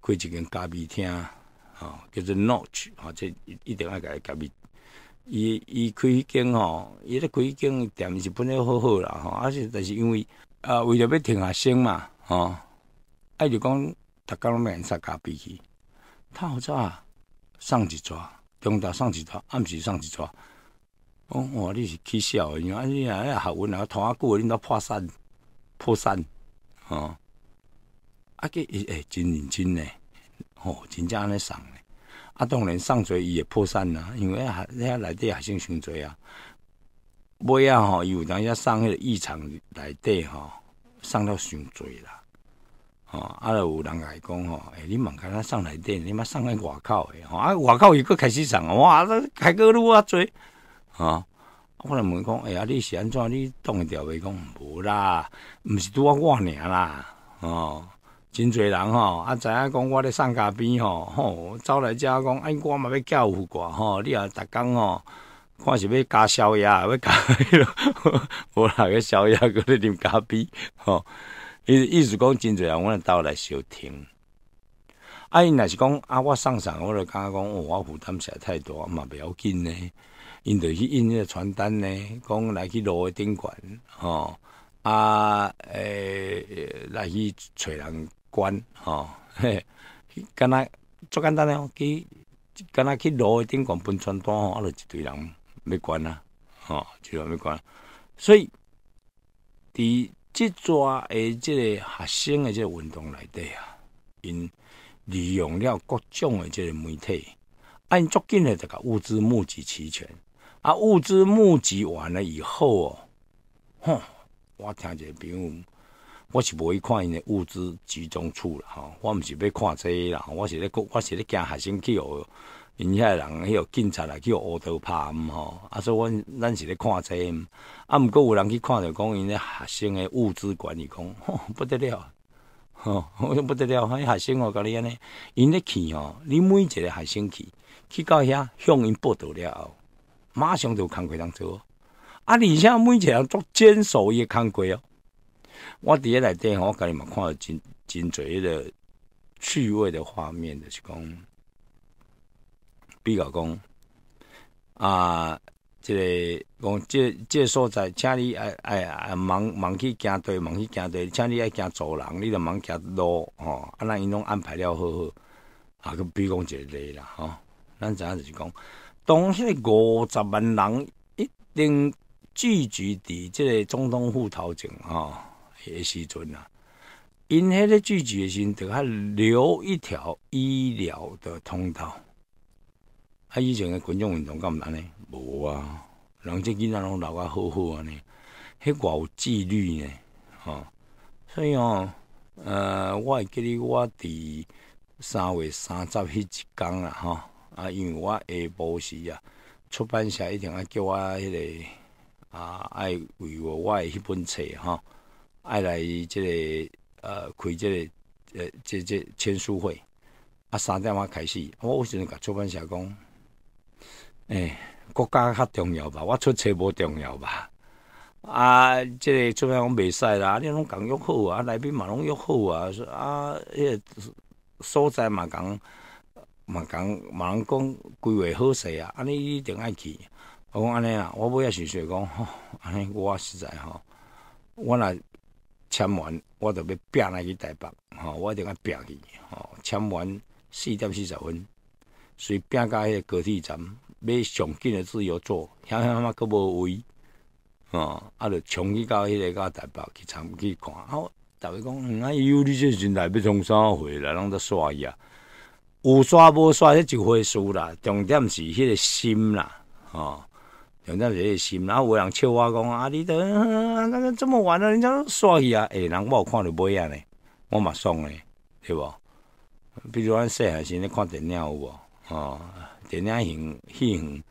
开一间咖啡厅，吼，叫做 Notch，吼，这一定要开咖啡。伊伊开一间吼，伊咧开一间店是本来好好啦，吼，啊是但是因为啊，为了要停下生嘛，吼，啊就讲，工拢免杀咖啡去，他好啊，送一抓，中昼送一抓，暗时送一抓。哦，哇，你是起笑的，你啊，你啊，学问啊，拖啊久，恁都破散，破散，吼。啊，计伊会真认真呢，吼，真正安尼送呢。啊，当然送侪伊会破产啦，因为啊，内底也算伤侪啊。尾啊吼，伊有当下送迄个异常内底吼，送了伤侪啦。哦，啊，有人伊讲吼，诶，你忙干那送内底，你嘛送去外口诶，吼啊，外口又搁开始送啊，哇，开个路啊侪。啊，我来问讲，哎呀，你是安怎你挡会牢袂？讲无啦，毋是拄啊我领啦，哦。真侪人吼，啊，知影讲我咧送嘉宾吼，吼，走来遮讲，哎，我嘛要教舞我吼，你啊，逐工吼，看是要加宵夜，要加，迄 无那个宵夜，搁咧啉咖啡，吼，意意思讲真侪人，我咧到来收听。啊，因若是讲啊，我上上，我就感觉讲，哦，我负担实在太大，嘛袂要紧呢，因着去印迄个传单呢，讲来去路诶顶悬吼。啊，诶，来去找人管，吼，嘿，干那足简单诶。去干那去路的顶分传单吼，啊，落一堆人，要管啊，吼，就要要管。所以，伫即抓诶，即个学生诶，即个运动内底啊，因利用了各种诶，即个媒体，按足紧诶，这个物资募集齐全。啊，物资募集完了以后哦，哼。我听一个朋友，我是无去看因的物资集中处啦，吼，我毋是要看这啦，我是咧我是咧惊学生去哦，因遐人迄警察来去学堂拍毋吼，啊，所以阮咱是咧看这，啊，毋过有人去看着讲因咧学生的物资管理，讲不得了，吼，不得了，迄学生哦，甲你安尼，因咧去吼，你每一个学生去，去到遐向因报道了后，马上就工课通做。啊！而且每一人做坚守也看规哦。我咧内底吼，我家己嘛看到真真侪迄个趣味的画面的，是讲，比如讲啊，即个讲即个所在，请你爱爱啊，忙忙去行队，忙去行队，请你爱行做人，你着忙行路吼。啊，咱伊拢安排了好好啊，就比如讲个例啦吼。咱知影就是讲，当个五十万人一定。聚集伫即个中东府头前迄、的时阵啊，因迄个聚集的时，着较留一条医疗的通道。啊，以前的群众运动毋难呢，无啊，人即囡仔拢留啊，好好啊呢，迄偌有纪律呢，吼。所以哦，呃，我会记咧，我伫三月三十迄一天啦，吼啊，因为我下晡时啊，出版社一定啊叫我迄个。啊！爱为我我诶，迄本册吼，爱来即个呃开即个呃即即签书会，啊三点晏开始。我有时阵甲出版社讲，诶，国家较重要吧，我出册无重要吧？啊，即个出版社讲未使啦，你拢共约好啊，内面嘛拢约好啊，啊，迄个所在嘛共嘛共嘛讲讲规划好势啊，安尼一定爱去。我讲安尼啊，我尾也想说讲，吼、安尼我实在吼，我若签完，我就欲拼来去台北，吼，我定甲拼去，吼，签完四点四十分，随拼到迄高铁站，买上紧的自由座，遐遐嘛阁无位，吼。啊就冲去到迄个到台北去参去看，啊，逐会讲，嗯啊，有你即心来要从啥回来，拢伫刷伊啊，有刷无刷迄就回事啦，重点是迄个心啦，吼。有那一个心，后有人笑我讲啊，你得 那个这么晚了，人家都睡啊，哎，人我看到袂啊呢，我嘛爽呢，对不？比如咱说下先，你看电影有无？哦，电影行行，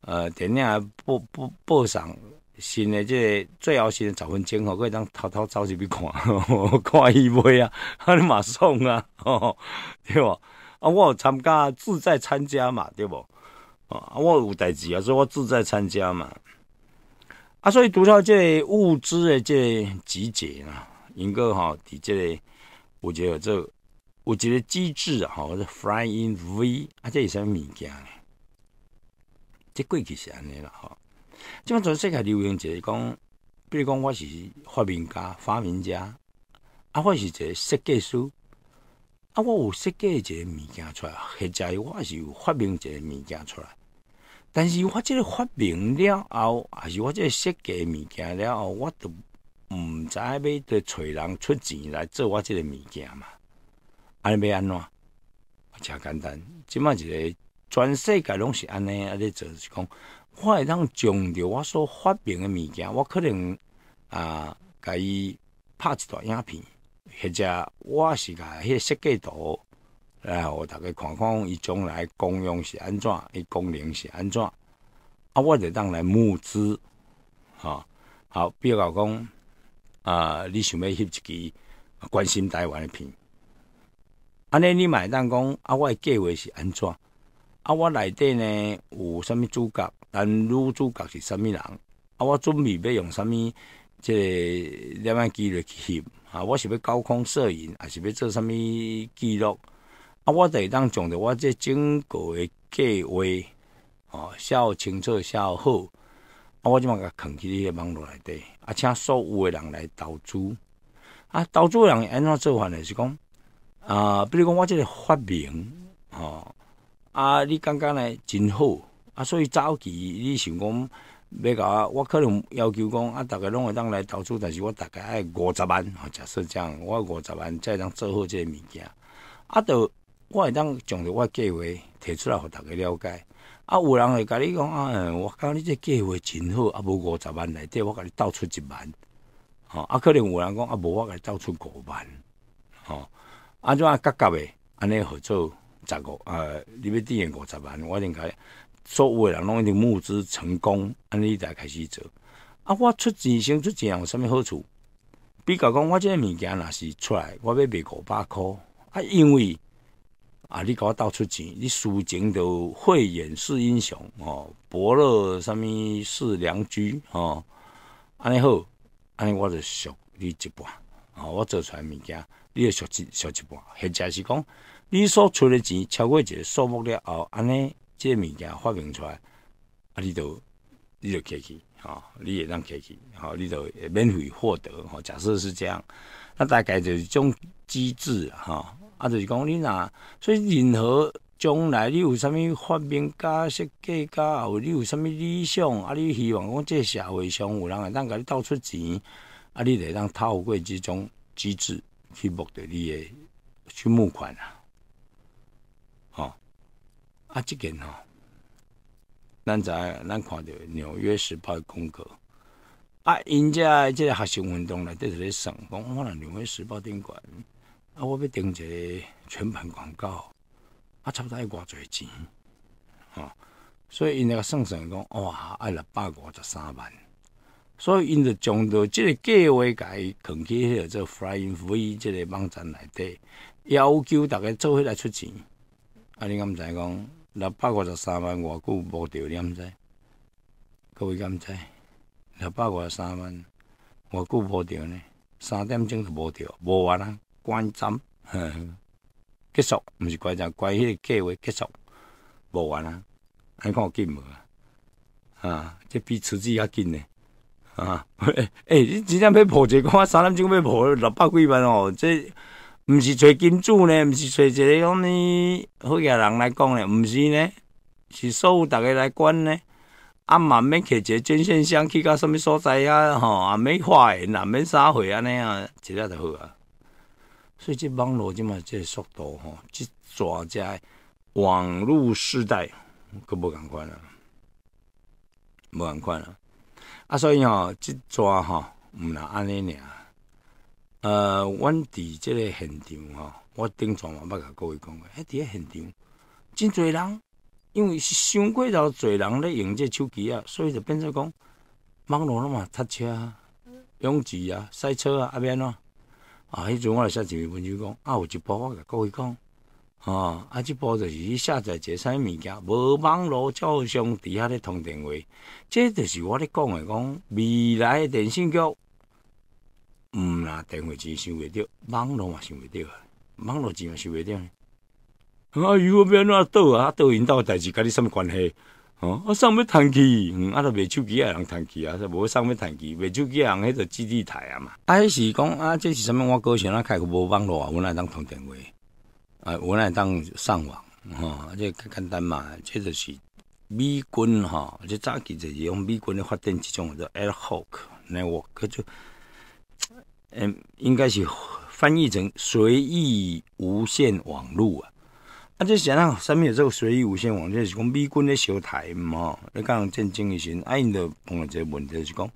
呃，电影播播播上新的这最后新的十分钟，可以当偷偷走起去看，看伊袂啊，啊，你嘛爽啊，哦，对不？啊，我参加自在参加嘛，对不？啊，我有代志啊，所以我自在参加嘛。啊，所以读到这物资的这集结啦，应该哈，即個有只做，有只机制哈，或者 Flying V 啊，这是啥物件呢？这过去是安尼啦哈。即阵全世界流行者讲，比如讲我是发明家，发明家，啊，我是这设计师。啊，我有设计一个物件出来，或者我是有发明一个物件出来，但是我即个发明了后，还是我即个设计物件了后，我都毋知影要得找人出钱来做我即个物件嘛？安尼要安怎？很简单，即马一个全世界拢是安尼，啊，咧就是讲，我会当强着我所发明的物件，我可能啊，甲伊拍一段影片。或者我是甲迄设计图来互大家看看，伊将来功用是安怎，伊功能是安怎。啊，我就当来募资，吼。好。比如讲，啊，你想要翕一支关心台湾的片，安尼你买当讲，啊，我计划是安怎？啊，我内底呢有啥物主角，但女主角是啥物人？啊，我准备要用啥物即个摄样机来去翕。啊，我是要高空摄影，还是要做啥物记录？啊，我第一当讲着我这整个的计划，哦，写互清楚，写好好。啊，我即把甲扛起你些网络内底，啊，请所有的人来投资。啊，投资人安怎做法呢？是讲，啊，比如讲我即个发明，哦，啊，你感觉呢真好，啊，所以早期你想讲。要搞啊，我可能要求讲啊，逐个拢会当来投资，但是我大概爱五十万，假设这样，我五十万再当做好即个物件，啊，都我会当将着我计划提出来，互逐个了解。啊，有人会甲你讲啊，我感觉你这计划真好，啊，无五十万内底，我甲你倒出一万，吼，啊，可能有人讲啊，无我甲你倒出五万，吼，安怎啊？格格的，安尼合作。十五，呃，你要定下五十万，我应该所有的人拢已经募资成功，安尼才开始做。啊，我出钱先出钱有啥物好处？比较讲，我即个物件若是出来，我要卖五百块。啊，因为啊，你甲我斗出钱，你输钱都慧眼识英雄哦，伯乐啥物是良驹哦。安尼好，安尼我就赎你一半。啊，我做出来物件，你就赎一收一半。或者是讲。你所出的钱超过一个数目了后，安尼这物件发明出来，啊，你都你就客气吼，你也当气，吼、哈，你会免费获得吼。假设是这样，那大概就是种机制吼，啊，就是讲你若，所以任何将来你有啥物发明、家、设、计价，或你有啥物理想啊，你希望讲这社会上有人会当甲你倒出钱，啊，你得当透过这种机制去获得你的募款啊。啊，即件吼，咱影咱看到《纽约时报》的公告，啊，因遮即个学生运动内底这咧上，讲我若纽约时报》顶悬，啊，我要订一个全盘广告，啊，差不多要偌侪钱，吼，所以因个算算讲，哇，爱六百五十三万，所以因着将着即个计划改，扛起迄个“ f y free 这个网站内底，要求逐个做伙来出钱，啊，你敢毋知讲？六百五十三万外久无着，你们知？各位敢知？六百五十三万外久无着呢？三点钟就无着，无完啊！关站 结束，毋是关站，关迄个计划结束，无完啦！你看我紧无啊？啊，这比刺激较紧呢！啊，诶、哎，你今天要破一个，我三点钟要破六百几万哦，这。毋是找金主呢，毋是找一个红呢好嘅人来讲呢，毋是呢，是所有逐个来管呢。啊，慢免揢一个电线箱去到什物所在啊？吼，啊，免发言啊，免啥会安尼啊，一下就好啊。所以即网络即嘛即速度吼，即转即网络时代，佫无共管啊，无咁管啊。啊，所以吼，即转吼，毋若安尼尔。呃，阮伫即个现场吼，我顶早嘛捌甲各位讲，喺伫咧现场真侪人，因为伤过头侪人咧用即手机啊，所以就变成讲网络了嘛，塞车、啊拥挤啊、赛车啊，阿免咯。啊，迄阵我写一篇文章讲，啊，有一部我甲各位讲，吼，啊，即部就是去下载一个啥物件，无网络照相，伫遐咧通电话，即就是我咧讲诶，讲未来诶电信局。毋拿电话钱收袂着，网络嘛收袂着啊，网络钱嘛收袂着。啊，如果变哪倒啊，倒兜诶代志甲你什么关系？哦，我上欲趁机，嗯，啊，都卖手机啊，人趁机啊，说无上欲趁机，卖手机啊，人迄个支支台啊嘛。啊，迄时讲啊，这是什么？我过想啊，开个无网络啊，我来当通电话，啊，我来当上网，吼，这简单嘛，这就是美军哈，这早期就是用美军咧发展一种叫 a i r h o c k Network，嗯，应该是翻译成随意无线网络啊，啊这想讲，上面有这个随意无线网就是讲美军的小台，嘛。你讲战争以前，哎，著碰一这问题，就讲，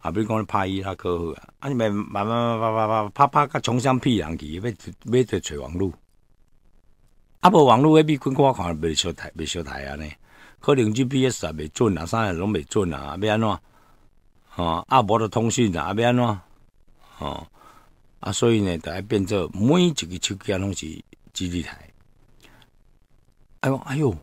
啊，比如讲拍伊，较可好啊？啊，你咪慢慢慢慢慢慢拍拍甲穷乡僻壤去，要要要找网络。啊，无网络，那美军看我看袂小台，袂小台啊呢？可能 GPS 也袂准啊，啥也拢袂准啊，要安怎？吼，啊无得通讯啊，要安怎？哦，啊，所以呢，大爱变做每一个手机啊，拢是基地台。哎呦，哎呦，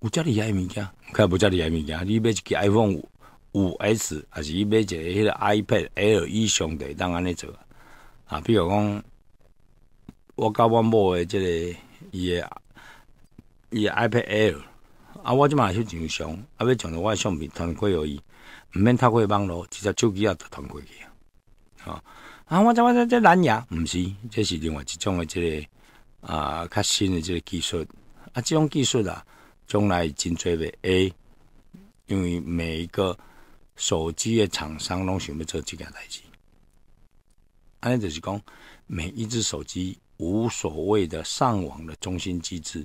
有遮厉害物件，我也遮厉害物件。你买一个 iPhone 五五 S，还是你买一个迄个 iPad Air？兄弟当然咧做啊。啊，比如讲，我甲阮某诶，即个伊诶伊诶 iPad Air，啊，我即嘛是正常，啊，要从我诶相片传过去伊，毋免透过网络，直接手机啊，就传过去啊，啊。啊！我怎我这这蓝牙唔是，这是另外一种的这个啊，较新的这个技术啊，这种技术啊，将来真做的 A，因为每一个手机的厂商拢想要做这个代志，安尼就是讲，每一只手机无所谓的上网的中心机制，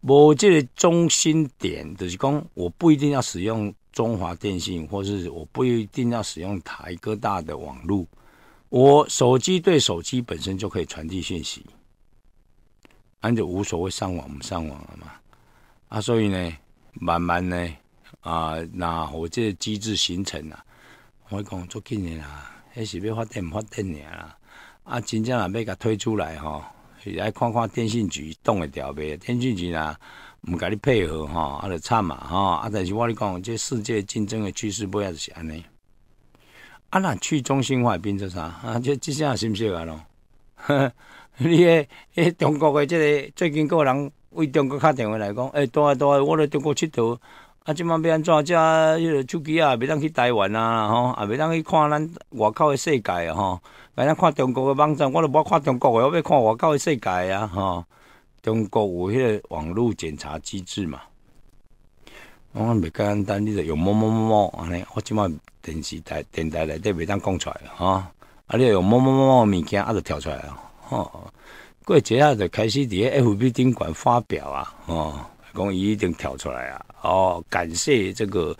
我这个中心点就是讲，我不一定要使用中华电信，或是我不一定要使用台哥大的网络。我手机对手机本身就可以传递讯息，那就无所谓上网，不上网了嘛。啊，所以呢，慢慢呢，啊，那我这机制形成啦，我讲做几年啦，那是要发展发展啦，啊，真正啊，要甲推出来吼，来看看电信局动会调袂，电信局若唔甲你配合吼，啊，就惨嘛吼。啊，但是我讲这世界竞争的趋势不也是安尼？啊！那去中心化变做啥？啊，这这些是新是了。呵 呵，你诶，诶，中国诶，这个最近个人为中国打电话来讲，诶，多啊多啊，我来中国佚佗。啊，即马要安怎？即个手机啊，袂当去台湾啊，吼，也未当去看咱外口诶世界啊，吼。袂当看中国诶网站，我都无看中国诶，我要看外口诶世界啊，吼。中国有迄个网络检查机制嘛？我讲袂简单，你著用某某某某安尼，我即嘛电视台、电台内底微当讲出来，吼、啊，你用某某某某物件，啊，就跳出来，吼。过一下就开始在 F B 顶管发表啊，哦，讲伊一定跳出来啊，哦，感谢这个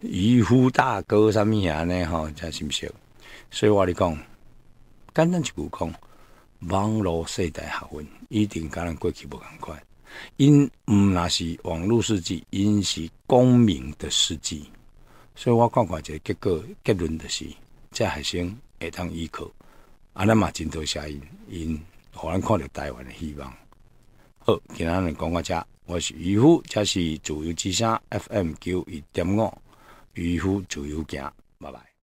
渔夫大哥，什么呀呢，哈，叫什么？所以话你讲，简单一句讲，网络世代学问一定甲咱过去无共款。因毋那是网络世纪，因是公民的司机，所以我看寡个结果结论的是，这学生会当依靠，啊，咱嘛真多声音，因互咱看着台湾的希望。好，今仔日讲到遮，我是渔夫，这是自由之声 FM 九一点五，渔夫自由行，拜拜。